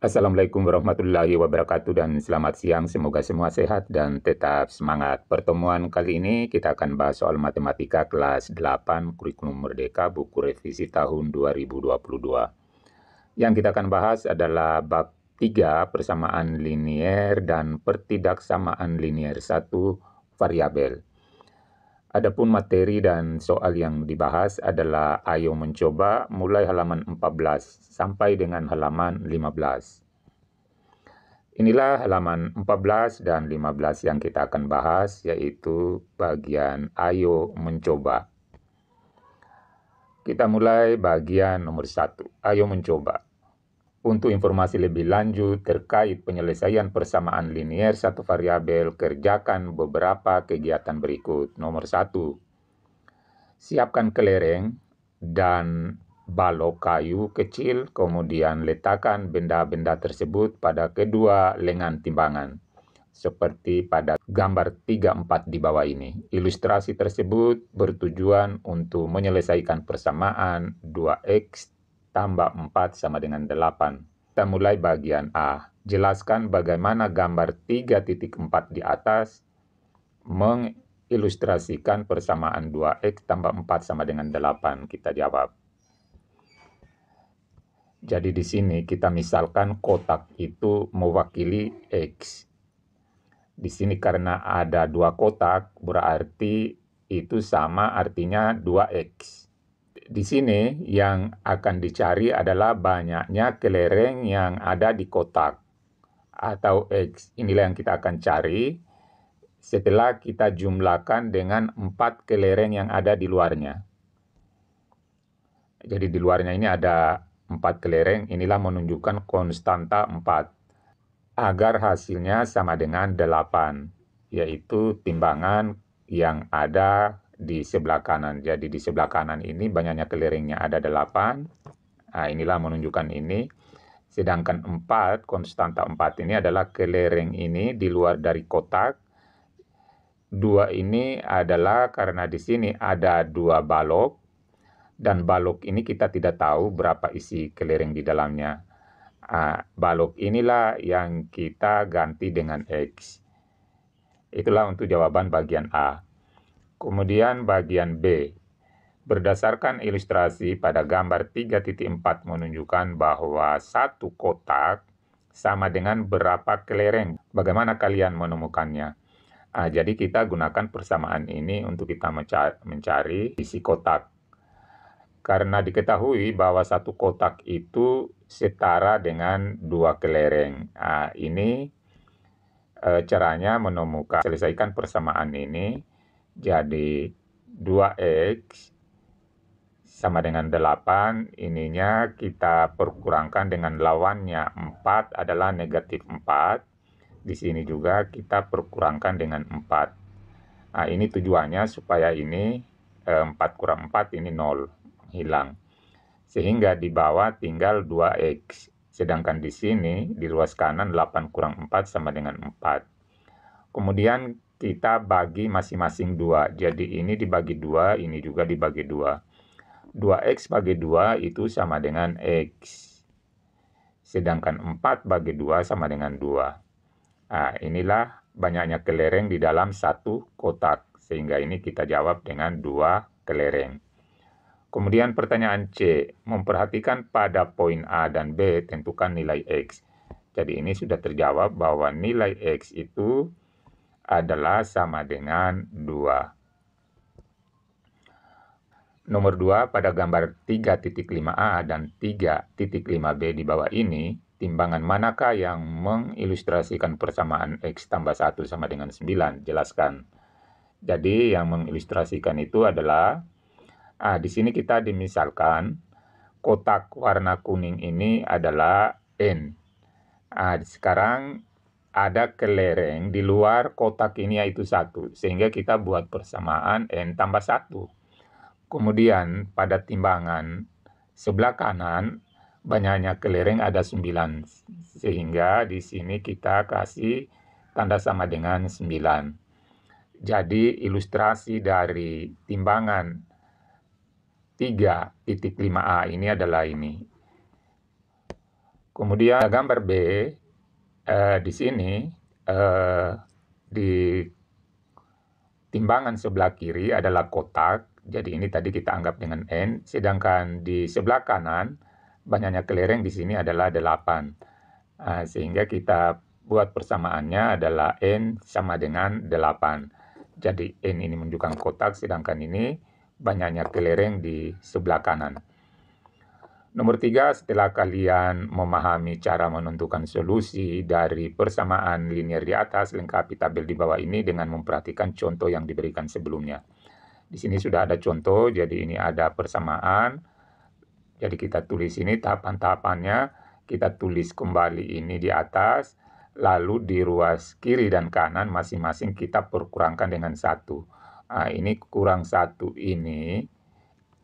Assalamualaikum warahmatullahi wabarakatuh dan selamat siang. Semoga semua sehat dan tetap semangat. Pertemuan kali ini kita akan bahas soal matematika kelas 8 kurikulum merdeka buku revisi tahun 2022. Yang kita akan bahas adalah bab 3 persamaan linier dan pertidaksamaan linier satu variabel. Adapun materi dan soal yang dibahas adalah ayo mencoba mulai halaman 14 sampai dengan halaman 15. Inilah halaman 14 dan 15 yang kita akan bahas yaitu bagian ayo mencoba. Kita mulai bagian nomor 1, ayo mencoba. Untuk informasi lebih lanjut terkait penyelesaian persamaan linier satu variabel, kerjakan beberapa kegiatan berikut. Nomor satu, siapkan kelereng dan balok kayu kecil, kemudian letakkan benda-benda tersebut pada kedua lengan timbangan, seperti pada gambar 34 di bawah ini. Ilustrasi tersebut bertujuan untuk menyelesaikan persamaan 2x tambah 4 sama dengan 8. Kita mulai bagian A. Jelaskan bagaimana gambar 3.4 di atas mengilustrasikan persamaan 2x tambah 4 sama dengan 8. Kita jawab. Jadi di sini kita misalkan kotak itu mewakili X. Di sini karena ada dua kotak, berarti itu sama artinya 2X. Di sini yang akan dicari adalah banyaknya kelereng yang ada di kotak atau X. Inilah yang kita akan cari setelah kita jumlahkan dengan 4 kelereng yang ada di luarnya. Jadi di luarnya ini ada 4 kelereng, inilah menunjukkan konstanta 4. Agar hasilnya sama dengan 8, yaitu timbangan yang ada di sebelah kanan. Jadi di sebelah kanan ini banyaknya keliringnya ada 8. Nah, inilah menunjukkan ini. Sedangkan 4, konstanta 4 ini adalah keliring ini di luar dari kotak. Dua ini adalah karena di sini ada dua balok. Dan balok ini kita tidak tahu berapa isi keliring di dalamnya. Nah, balok inilah yang kita ganti dengan X. Itulah untuk jawaban bagian A. Kemudian bagian B. Berdasarkan ilustrasi pada gambar 3.4 menunjukkan bahwa satu kotak sama dengan berapa kelereng. Bagaimana kalian menemukannya? Nah, jadi kita gunakan persamaan ini untuk kita mencari isi kotak. Karena diketahui bahwa satu kotak itu setara dengan dua kelereng. Nah, ini eh, caranya menemukan, selesaikan persamaan ini. Jadi 2X sama dengan 8, ininya kita perkurangkan dengan lawannya. 4 adalah negatif 4. Di sini juga kita perkurangkan dengan 4. Nah, ini tujuannya supaya ini 4 eh, kurang 4 ini 0, hilang. Sehingga di bawah tinggal 2X. Sedangkan di sini, di ruas kanan 8 kurang 4 sama dengan 4. Kemudian kita bagi masing-masing dua. Jadi ini dibagi dua, ini juga dibagi dua. 2x bagi 2 itu sama dengan x. Sedangkan 4 bagi 2 sama dengan 2. Nah, inilah banyaknya kelereng di dalam satu kotak. Sehingga ini kita jawab dengan dua kelereng. Kemudian pertanyaan C. Memperhatikan pada poin A dan B, tentukan nilai X. Jadi ini sudah terjawab bahwa nilai X itu adalah sama dengan 2. Nomor 2, pada gambar 3.5a dan 3.5b di bawah ini, timbangan manakah yang mengilustrasikan persamaan X tambah 1 sama dengan 9? Jelaskan. Jadi yang mengilustrasikan itu adalah, ah, di sini kita dimisalkan kotak warna kuning ini adalah N. Ah, sekarang ada kelereng di luar kotak ini yaitu satu sehingga kita buat persamaan n tambah satu kemudian pada timbangan sebelah kanan banyaknya kelereng ada sembilan, sehingga di sini kita kasih tanda sama dengan sembilan. jadi ilustrasi dari timbangan 3.5a ini adalah ini kemudian gambar B uh, di sini uh, di timbangan sebelah kiri adalah kotak, jadi ini tadi kita anggap dengan n, sedangkan di sebelah kanan banyaknya kelereng di sini adalah 8. Uh, eh, sehingga kita buat persamaannya adalah n sama dengan 8. Jadi n ini menunjukkan kotak, sedangkan ini banyaknya kelereng di sebelah kanan. Nomor tiga, setelah kalian memahami cara menentukan solusi dari persamaan linear di atas, lengkapi tabel di bawah ini dengan memperhatikan contoh yang diberikan sebelumnya. Di sini sudah ada contoh, jadi ini ada persamaan. Jadi kita tulis ini tahapan-tahapannya, kita tulis kembali ini di atas, lalu di ruas kiri dan kanan masing-masing kita perkurangkan dengan satu. Nah, ini kurang satu ini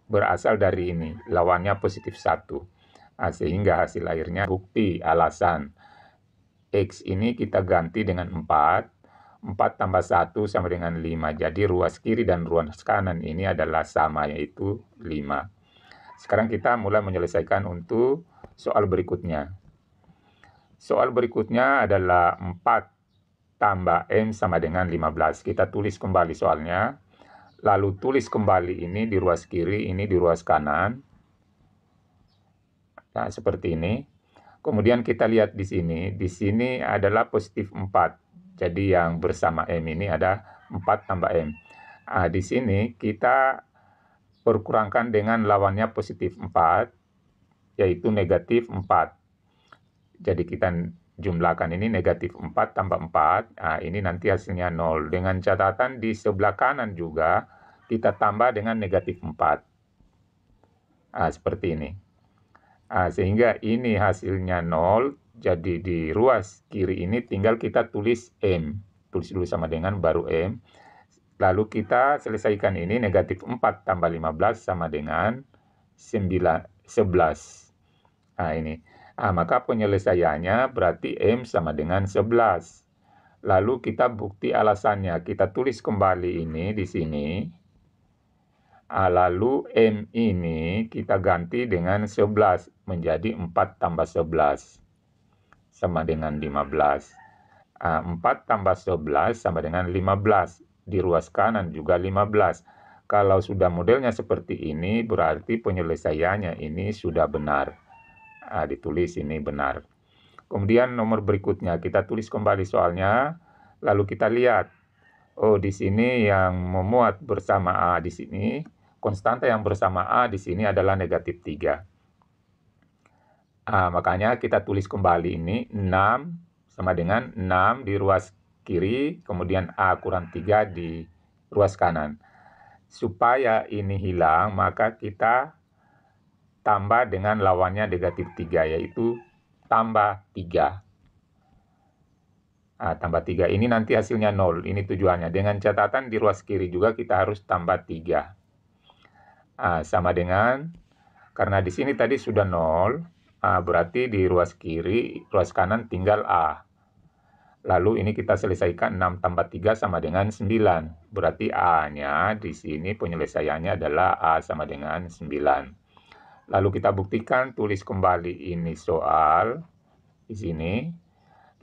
berasal dari ini, lawannya positif 1. Nah, sehingga hasil lahirnya bukti alasan. X ini kita ganti dengan 4. 4 tambah 1 sama dengan 5. Jadi ruas kiri dan ruas kanan ini adalah sama, yaitu 5. Sekarang kita mulai menyelesaikan untuk soal berikutnya. Soal berikutnya adalah 4 tambah M sama dengan 15. Kita tulis kembali soalnya lalu tulis kembali ini di ruas kiri, ini di ruas kanan. Nah, seperti ini. Kemudian kita lihat di sini, di sini adalah positif 4. Jadi yang bersama M ini ada 4 tambah M. Nah, di sini kita perkurangkan dengan lawannya positif 4, yaitu negatif 4. Jadi kita jumlahkan ini negatif 4 tambah 4, nah, ini nanti hasilnya 0. Dengan catatan di sebelah kanan juga kita tambah dengan negatif 4. Nah, seperti ini. Nah, sehingga ini hasilnya 0, jadi di ruas kiri ini tinggal kita tulis M. Tulis dulu sama dengan baru M. Lalu kita selesaikan ini negatif 4 tambah 15 sama dengan 9, 11. Nah ini. Ah, maka penyelesaiannya berarti M sama dengan 11. Lalu kita bukti alasannya. Kita tulis kembali ini di sini. Ah, lalu M ini kita ganti dengan 11 menjadi 4 tambah 11 sama dengan 15. Ah, 4 tambah 11 sama dengan 15. Di ruas kanan juga 15. Kalau sudah modelnya seperti ini berarti penyelesaiannya ini sudah benar. Nah, ditulis ini benar. Kemudian nomor berikutnya kita tulis kembali soalnya, lalu kita lihat. Oh, di sini yang memuat bersama A di sini, konstanta yang bersama A di sini adalah negatif 3. Nah, makanya kita tulis kembali ini 6 sama dengan 6 di ruas kiri, kemudian A kurang 3 di ruas kanan. Supaya ini hilang, maka kita tambah dengan lawannya negatif 3 yaitu tambah 3. Nah, tambah 3 ini nanti hasilnya 0, ini tujuannya. Dengan catatan di ruas kiri juga kita harus tambah 3. Nah, sama dengan, karena di sini tadi sudah 0, nah, berarti di ruas kiri, ruas kanan tinggal A. Lalu ini kita selesaikan 6 tambah 3 sama dengan 9. Berarti A-nya di sini penyelesaiannya adalah A sama dengan 9. Lalu kita buktikan tulis kembali ini soal di sini.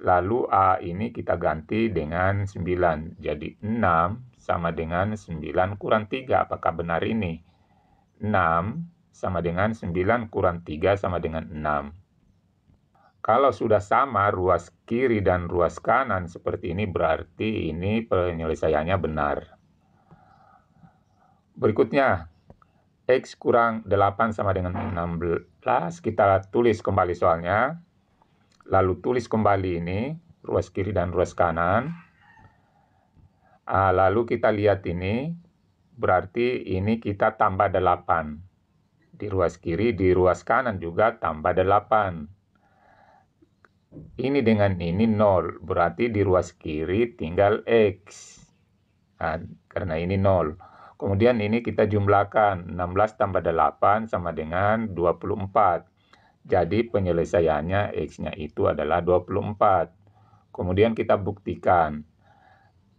Lalu A ini kita ganti dengan 9. Jadi 6 sama dengan 9 kurang 3. Apakah benar ini? 6 sama dengan 9 kurang 3 sama dengan 6. Kalau sudah sama ruas kiri dan ruas kanan seperti ini berarti ini penyelesaiannya benar. Berikutnya, X kurang 8 sama dengan 16. Kita tulis kembali soalnya. Lalu tulis kembali ini, ruas kiri dan ruas kanan. Ah, lalu kita lihat ini, berarti ini kita tambah 8. Di ruas kiri, di ruas kanan juga tambah 8. Ini dengan ini 0, berarti di ruas kiri tinggal X. Nah, karena ini 0 Kemudian ini kita jumlahkan 16 tambah 8 sama dengan 24. Jadi penyelesaiannya X-nya itu adalah 24. Kemudian kita buktikan.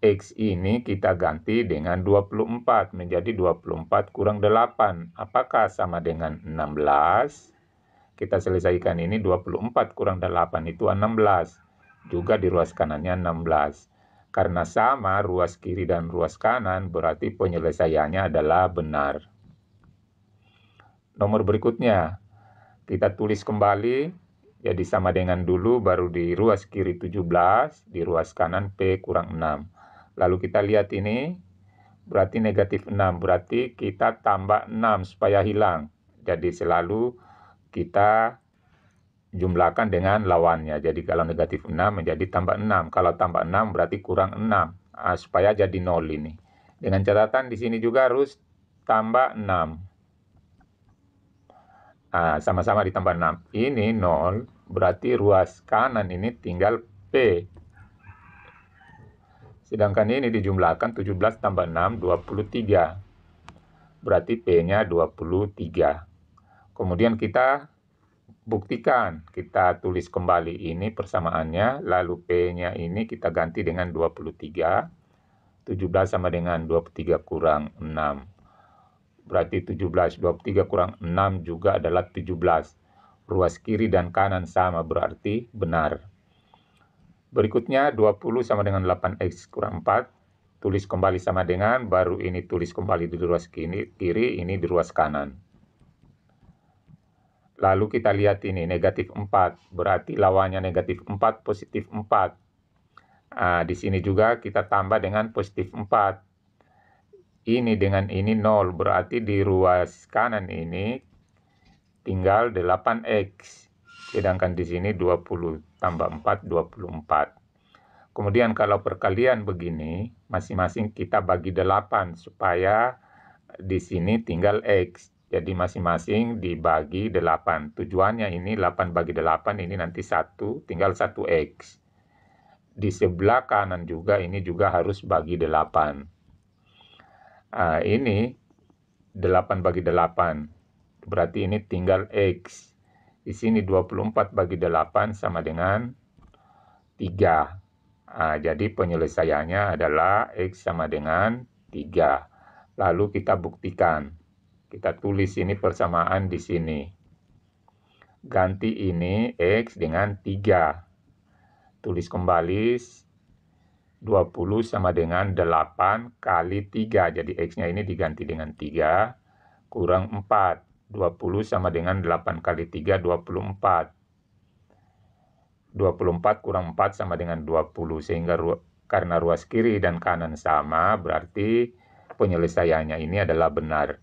X ini kita ganti dengan 24 menjadi 24 kurang 8. Apakah sama dengan 16? Kita selesaikan ini 24 kurang 8 itu 16. Juga di ruas kanannya 16. Karena sama ruas kiri dan ruas kanan, berarti penyelesaiannya adalah benar. Nomor berikutnya, kita tulis kembali, jadi sama dengan dulu, baru di ruas kiri 17, di ruas kanan P kurang 6. Lalu kita lihat ini, berarti negatif 6, berarti kita tambah 6 supaya hilang. Jadi selalu kita jumlahkan dengan lawannya. Jadi kalau negatif 6 menjadi tambah 6. Kalau tambah 6 berarti kurang 6. Nah, supaya jadi 0 ini. Dengan catatan di sini juga harus tambah 6. Ah, sama sama nah, ditambah 6. Ini 0 berarti ruas kanan ini tinggal P. Sedangkan ini dijumlahkan 17 tambah 6, 23. Berarti P-nya 23. Kemudian kita buktikan kita tulis kembali ini persamaannya lalu P-nya ini kita ganti dengan 23 17 sama dengan 23 kurang 6 berarti 17 23 kurang 6 juga adalah 17 ruas kiri dan kanan sama berarti benar berikutnya 20 sama dengan 8X kurang 4 tulis kembali sama dengan baru ini tulis kembali di ruas kiri, kiri ini di ruas kanan Lalu kita lihat ini, negatif 4. Berarti lawannya negatif 4, positif 4. Nah, di sini juga kita tambah dengan positif 4. Ini dengan ini 0. Berarti di ruas kanan ini tinggal 8X. Sedangkan di sini 20 tambah 4, 24. Kemudian kalau perkalian begini, masing-masing kita bagi 8 supaya di sini tinggal X jadi masing-masing dibagi 8. Tujuannya ini 8 bagi 8 ini nanti 1, tinggal 1X. Di sebelah kanan juga ini juga harus bagi 8. Nah, ini 8 bagi 8. Berarti ini tinggal X. Di sini 24 bagi 8 sama dengan 3. Nah, jadi penyelesaiannya adalah X sama dengan 3. Lalu kita buktikan. Kita tulis ini persamaan di sini. Ganti ini X dengan 3. Tulis kembali 20 sama dengan 8 kali 3. Jadi X-nya ini diganti dengan 3, kurang 4. 20 sama dengan 8 kali 3, 24. 24 kurang 4 sama dengan 20. Sehingga ru karena ruas kiri dan kanan sama, berarti penyelesaiannya ini adalah benar.